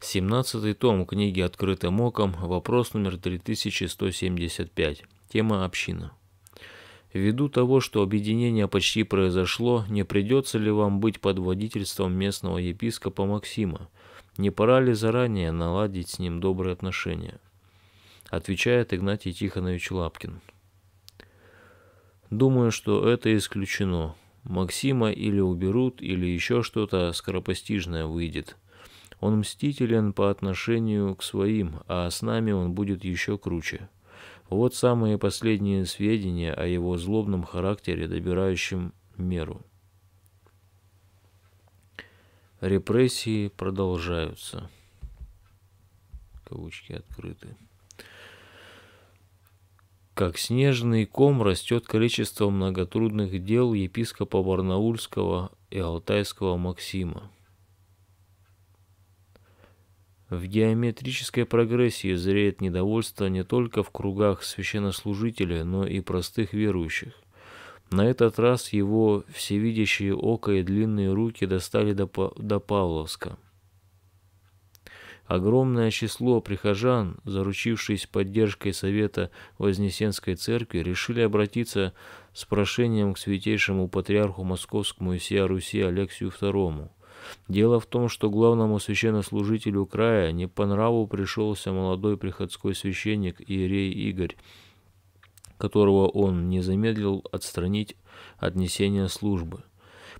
17 том книги «Открытым оком», вопрос номер 3175, тема «Община». Ввиду того, что объединение почти произошло, не придется ли вам быть под водительством местного епископа Максима? Не пора ли заранее наладить с ним добрые отношения? Отвечает Игнатий Тихонович Лапкин. Думаю, что это исключено. Максима или уберут, или еще что-то скоропостижное выйдет. Он мстителен по отношению к своим, а с нами он будет еще круче. Вот самые последние сведения о его злобном характере, добирающем меру. Репрессии продолжаются. Кавычки открыты. Как снежный ком растет количество многотрудных дел епископа Барнаульского и Алтайского Максима. В геометрической прогрессии зреет недовольство не только в кругах священнослужителя, но и простых верующих. На этот раз его всевидящие око и длинные руки достали до, до Павловска. Огромное число прихожан, заручившись поддержкой Совета Вознесенской Церкви, решили обратиться с прошением к святейшему патриарху московскому и сия Руси Алексию II. Дело в том, что главному священнослужителю края не по нраву пришелся молодой приходской священник Иерей Игорь, которого он не замедлил отстранить от несения службы.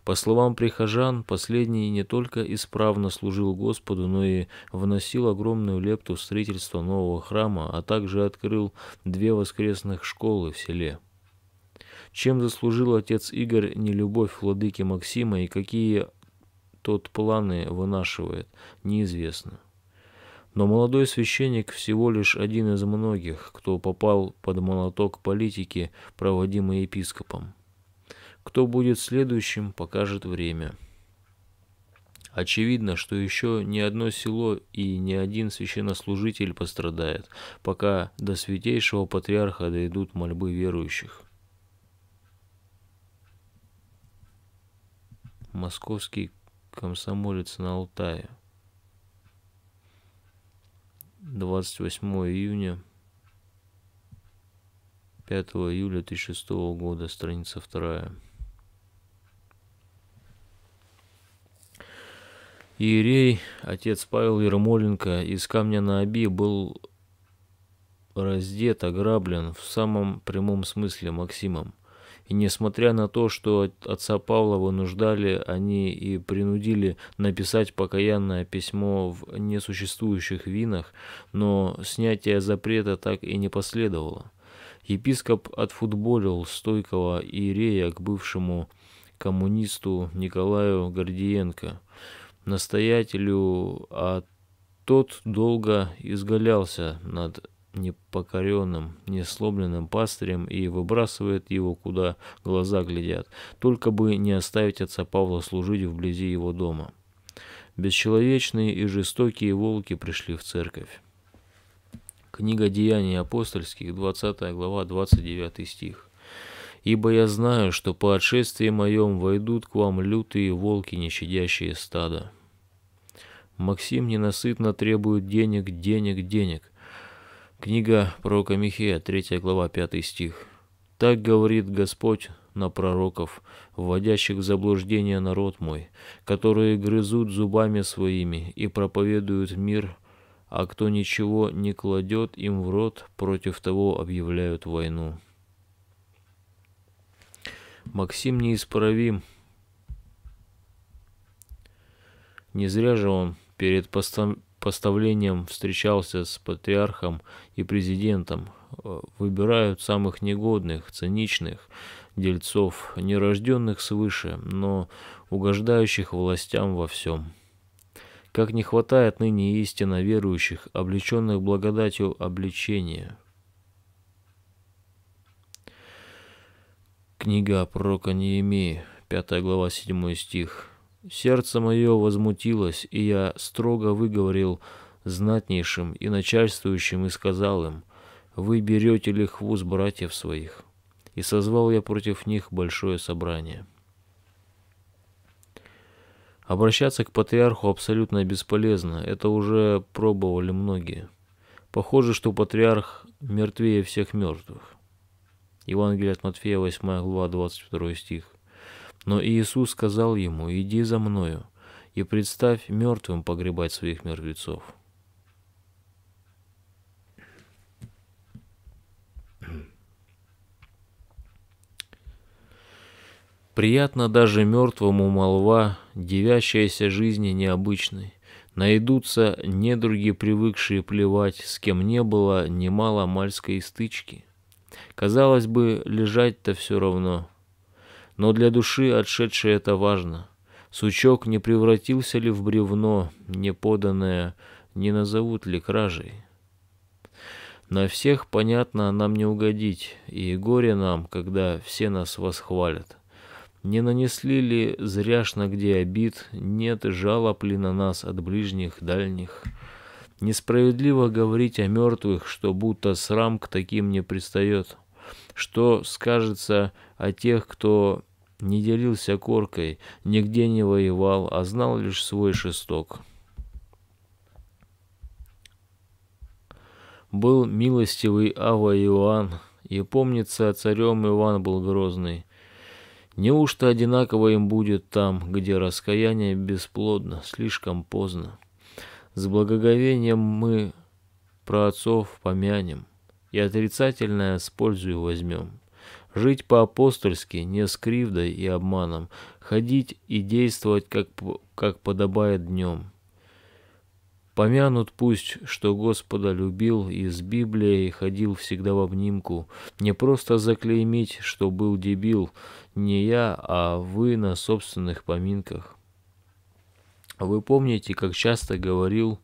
По словам прихожан, последний не только исправно служил Господу, но и вносил огромную лепту в строительство нового храма, а также открыл две воскресных школы в селе. Чем заслужил отец Игорь нелюбовь владыки Максима и какие тот планы вынашивает, неизвестно. Но молодой священник всего лишь один из многих, кто попал под молоток политики, проводимый епископом. Кто будет следующим, покажет время. Очевидно, что еще ни одно село и ни один священнослужитель пострадает, пока до святейшего патриарха дойдут мольбы верующих. Московский Комсомолец на Алтае. 28 июня 5 июля 2006 года, страница 2. Иерей, отец Павел Ермоленко, из камня на оби был раздет, ограблен в самом прямом смысле Максимом – и несмотря на то, что отца Павла вынуждали, они и принудили написать покаянное письмо в несуществующих винах, но снятие запрета так и не последовало. Епископ отфутболил стойкого иерея к бывшему коммунисту Николаю Гордиенко, настоятелю, а тот долго изгалялся над непокоренным, несломленным пастырем и выбрасывает его, куда глаза глядят, только бы не оставить отца Павла служить вблизи его дома. Бесчеловечные и жестокие волки пришли в церковь. Книга Деяний апостольских, 20 глава, 29 стих. «Ибо я знаю, что по отшествии моем войдут к вам лютые волки, не щадящие стада». Максим ненасытно требует денег, денег, денег – Книга пророка Михея, 3 глава, 5 стих. «Так говорит Господь на пророков, вводящих в заблуждение народ мой, которые грызут зубами своими и проповедуют мир, а кто ничего не кладет им в рот, против того объявляют войну». Максим неисправим. Не зря же он перед постом поставлением встречался с патриархом и президентом. Э, выбирают самых негодных, циничных дельцов, нерожденных свыше, но угождающих властям во всем. Как не хватает ныне истинно верующих, облеченных благодатью обличения. Книга пророка Неемии, 5 глава, 7 стих. Сердце мое возмутилось, и я строго выговорил знатнейшим и начальствующим и сказал им, «Вы берете лихву с братьев своих». И созвал я против них большое собрание. Обращаться к патриарху абсолютно бесполезно, это уже пробовали многие. Похоже, что патриарх мертвее всех мертвых. Евангелие от Матфея, 8 глава, 22 стих. Но Иисус сказал ему, иди за мною и представь мертвым погребать своих мертвецов. Приятно даже мертвому молва, девящаяся жизни необычной. Найдутся недруги, привыкшие плевать, с кем не было немало мальской стычки. Казалось бы, лежать-то все равно – но для души отшедшей это важно. Сучок не превратился ли в бревно, не поданное, не назовут ли кражей? На всех, понятно, нам не угодить, и горе нам, когда все нас восхвалят. Не нанесли ли зряшно где обид, нет жалоб ли на нас от ближних, дальних? Несправедливо говорить о мертвых, что будто срам к таким не пристает. Что скажется о тех, кто не делился коркой, нигде не воевал, а знал лишь свой шесток. Был милостивый Ава Иоанн, и помнится, царем Иван был грозный. Неужто одинаково им будет там, где раскаяние бесплодно, слишком поздно? С благоговением мы про отцов помянем, и отрицательное с пользой возьмем. Жить по-апостольски, не с кривдой и обманом. Ходить и действовать, как, как подобает днем. Помянут пусть, что Господа любил и с Библией ходил всегда в обнимку. Не просто заклеймить, что был дебил, не я, а вы на собственных поминках. Вы помните, как часто говорил,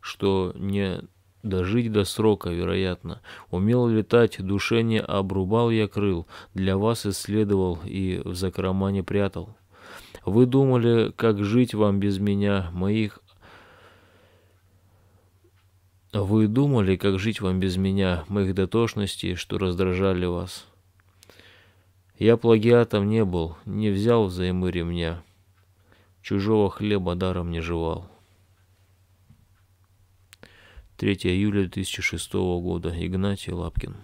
что не дожить до срока, вероятно. Умел летать, душе не обрубал я крыл, для вас исследовал и в закрома прятал. Вы думали, как жить вам без меня, моих... Вы думали, как жить вам без меня, моих дотошностей, что раздражали вас. Я плагиатом не был, не взял взаймы ремня, чужого хлеба даром не жевал. 3 июля 2006 года. Игнатий Лапкин.